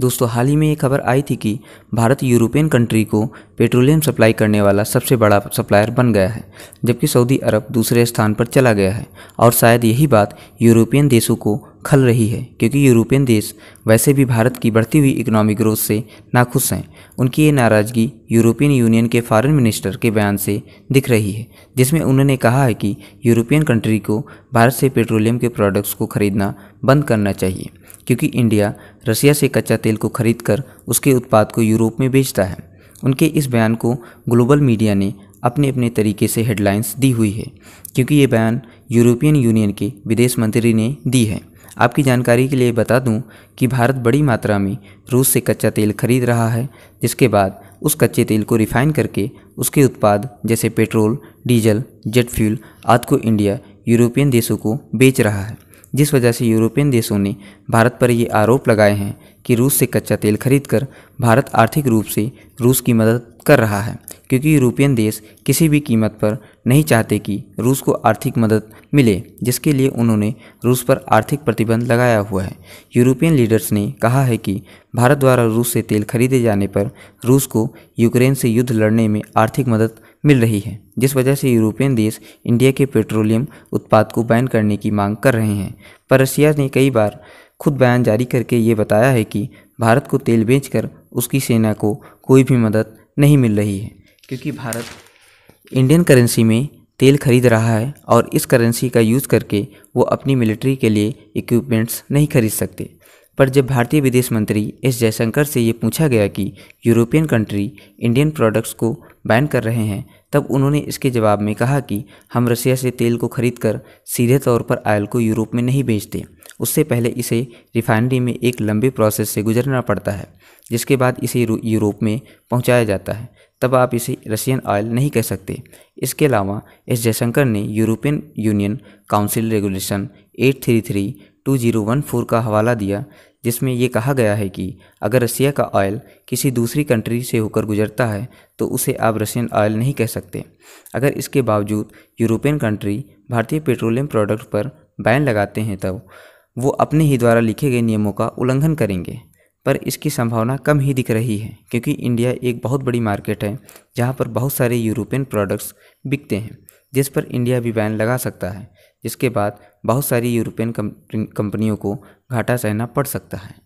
दोस्तों हाल ही में ये खबर आई थी कि भारत यूरोपियन कंट्री को पेट्रोलियम सप्लाई करने वाला सबसे बड़ा सप्लायर बन गया है जबकि सऊदी अरब दूसरे स्थान पर चला गया है और शायद यही बात यूरोपियन देशों को खल रही है क्योंकि यूरोपियन देश वैसे भी भारत की बढ़ती हुई इकोनॉमिक ग्रोथ से नाखुश हैं उनकी ये नाराज़गी यूरोपियन यूनियन के फॉरेन मिनिस्टर के बयान से दिख रही है जिसमें उन्होंने कहा है कि यूरोपियन कंट्री को भारत से पेट्रोलियम के प्रोडक्ट्स को खरीदना बंद करना चाहिए क्योंकि इंडिया रसिया से कच्चा तेल को खरीद कर उसके उत्पाद को यूरोप में बेचता है उनके इस बयान को ग्लोबल मीडिया ने अपने अपने तरीके से हेडलाइंस दी हुई है क्योंकि ये बयान यूरोपियन यूनियन के विदेश मंत्री ने दी है आपकी जानकारी के लिए बता दूं कि भारत बड़ी मात्रा में रूस से कच्चा तेल खरीद रहा है जिसके बाद उस कच्चे तेल को रिफाइन करके उसके उत्पाद जैसे पेट्रोल डीजल जेट फ्यूल आदि को इंडिया यूरोपियन देशों को बेच रहा है जिस वजह से यूरोपियन देशों ने भारत पर ये आरोप लगाए हैं कि रूस से कच्चा तेल खरीदकर भारत आर्थिक रूप से रूस की मदद कर रहा है क्योंकि यूरोपियन देश किसी भी कीमत पर नहीं चाहते कि रूस को आर्थिक मदद मिले जिसके लिए उन्होंने रूस पर आर्थिक प्रतिबंध लगाया हुआ है यूरोपियन लीडर्स ने कहा है कि भारत द्वारा रूस से तेल खरीदे जाने पर रूस को यूक्रेन से युद्ध लड़ने में आर्थिक मदद मिल रही है जिस वजह से यूरोपियन देश इंडिया के पेट्रोलियम उत्पाद को बैन करने की मांग कर रहे हैं पर रशिया ने कई बार खुद बयान जारी करके ये बताया है कि भारत को तेल बेचकर उसकी सेना को कोई भी मदद नहीं मिल रही है क्योंकि भारत इंडियन करेंसी में तेल खरीद रहा है और इस करेंसी का यूज़ करके वो अपनी मिलिट्री के लिए इक्विपमेंट्स नहीं खरीद सकते पर जब भारतीय विदेश मंत्री एस जयशंकर से ये पूछा गया कि यूरोपियन कंट्री इंडियन प्रोडक्ट्स को बैन कर रहे हैं तब उन्होंने इसके जवाब में कहा कि हम रसिया से तेल को खरीद कर सीधे तौर पर आयल को यूरोप में नहीं बेचते उससे पहले इसे रिफाइनरी में एक लंबे प्रोसेस से गुजरना पड़ता है जिसके बाद इसे यूरोप में पहुंचाया जाता है तब आप इसे रशियन ऑयल नहीं कह सकते इसके अलावा एस जयशंकर ने European union council regulation eight three three two zero one four का हवाला दिया जिसमें ये कहा गया है कि अगर रसिया का ऑयल किसी दूसरी कंट्री से होकर गुजरता है तो उसे आप रशियन ऑयल नहीं कह सकते अगर इसके बावजूद यूरोपियन कंट्री भारतीय पेट्रोलियम प्रोडक्ट पर बैन लगाते हैं तब तो वो अपने ही द्वारा लिखे गए नियमों का उल्लंघन करेंगे पर इसकी संभावना कम ही दिख रही है क्योंकि इंडिया एक बहुत बड़ी मार्केट है जहाँ पर बहुत सारे यूरोपियन प्रोडक्ट्स बिकते हैं जिस पर इंडिया भी बैन लगा सकता है जिसके बाद बहुत सारी यूरोपियन कंपनियों को घाटा सहना पड़ सकता है